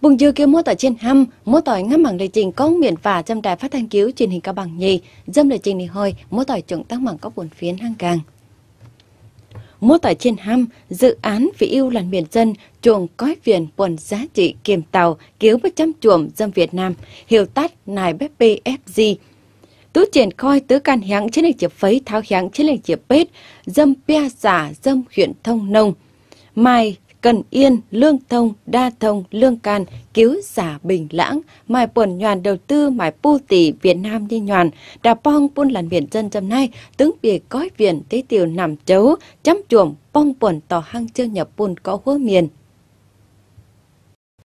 Bùng dư kêu mua tỏi trên hâm, mua tỏi ngắm bằng lịch trình có miền và dâm đài phát thanh cứu truyền hình cao bằng nhì, dâm lịch trình này hồi, mua tỏi chuẩn tăng bằng có buồn phiến hang càng. Mua tỏi trên hâm, dự án vì yêu làn miền dân, chuồng cói viền buồn giá trị kiềm tàu, cứu bất trăm chuồng dâm Việt Nam, hiểu tắt nài bếp PFG. Tú triển khoi tứ can hẹn trên lệnh chiếc phấy tháo hẹn trên lệnh chiếc bết, dâm pia giả dâm huyện thông nông. Mai Cần Yên, Lương Thông, Đa Thông, Lương Can, Cứu Giả Bình Lãng, Mài buồn Nhoàn Đầu Tư, Mài Pu Tỷ, Việt Nam Đi Nhoàn, Đà bong buôn Làn Biển Dân Trầm Nay, Tướng Bì cõi Viện Tế Tiểu Nằm Chấu, Chấm Chuồng, bong buồn Tỏ Hăng Chưa Nhập buồn Có Hứa Miền,